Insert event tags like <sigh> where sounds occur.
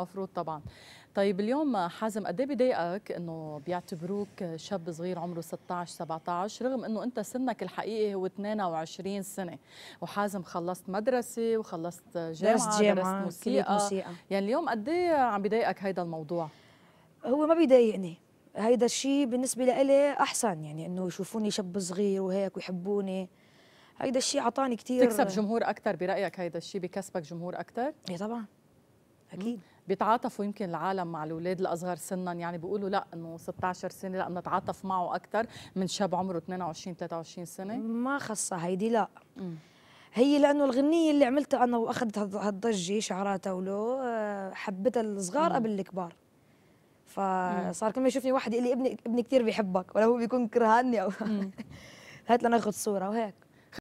مفروض طبعا طيب اليوم حازم قد ايه بضايقك انه بيعتبروك شاب صغير عمره 16 17 رغم انه انت سنك الحقيقي هو 22 سنه وحازم خلصت مدرسه وخلصت جامعه درست جامعه درست موسيقى. موسيقى يعني اليوم قد ايه عم بضايقك هيدا الموضوع هو ما بيضايقني هيدا الشيء بالنسبه لإلي احسن يعني انه يشوفوني شاب صغير وهيك ويحبوني هيدا الشيء اعطاني كثير تكسب جمهور اكثر برايك هيدا الشيء بكسبك جمهور اكثر اي طبعا اكيد بيتعاطفوا يمكن العالم مع الاولاد الاصغر سنا يعني بيقولوا لا انه 16 سنه لا نتعاطف معه اكثر من شاب عمره 22 23 سنه ما خصها هيدي لا م. هي لانه الغنيه اللي عملتها انا واخذت هالضجه شعراتها ولو آه، حبتها الصغار قبل الكبار فصار كل ما يشوفني واحد يقول لي ابني ابني كثير بيحبك ولا هو بيكون كرهاني او <laughs> هات لناخذ صوره وهيك